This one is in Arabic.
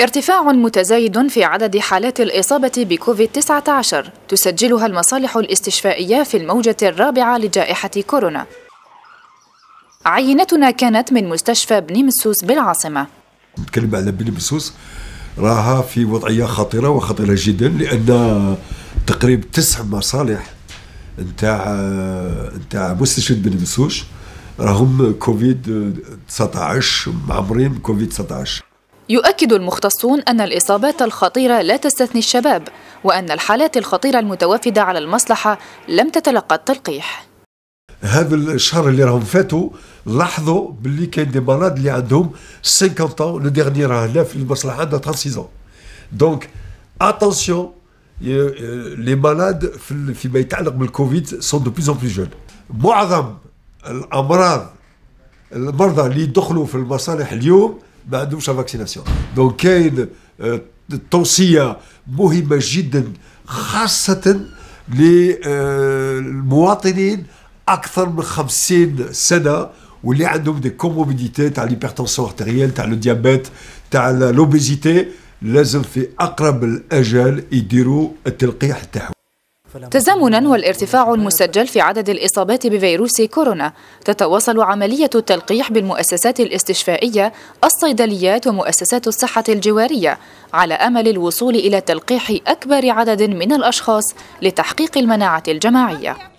ارتفاع متزايد في عدد حالات الإصابة بكوفيد-19 تسجلها المصالح الاستشفائية في الموجة الرابعة لجائحة كورونا. عينتنا كانت من مستشفى بن مسوس بالعاصمة. نتكلم على بن مسوس راها في وضعية خطيرة وخطيرة جدا لأن تقريبا تسع مصالح نتاع نتاع مستشفى بن مسوس راهم كوفيد 19 معمرين كوفيد 19 يؤكد المختصون أن الإصابات الخطيرة لا تستثني الشباب وأن الحالات الخطيرة المتوافدة على المصلحة لم تتلقى التلقيح هذا الشهر اللي راهم فاتوا لاحظوا باللي كاين دي مرض اللي عندهم 50 طون لو ديرني راه هنا في المصلحه عندها 36 دونك اتونسيون لي مالاد فيما يتعلق بالكوفيد سون دو بيزون اون جون معظم الامراض المرضى اللي يدخلوا في المصالح اليوم ما عندهمش فاكسيناسيون دونك كاين آه، توصيه مهمه جدا خاصه للمواطنين آه، اكثر من 50 سنه واللي عندهم دي كوموبيديتي تاع ليبرتونسيون ارتيريال تاع لو ديابيت تاع لوبيزيتي لازم في اقرب الاجل يديروا التلقيح تاعهم تزامنا والارتفاع المسجل في عدد الإصابات بفيروس كورونا تتواصل عملية التلقيح بالمؤسسات الاستشفائية الصيدليات ومؤسسات الصحة الجوارية على أمل الوصول إلى تلقيح أكبر عدد من الأشخاص لتحقيق المناعة الجماعية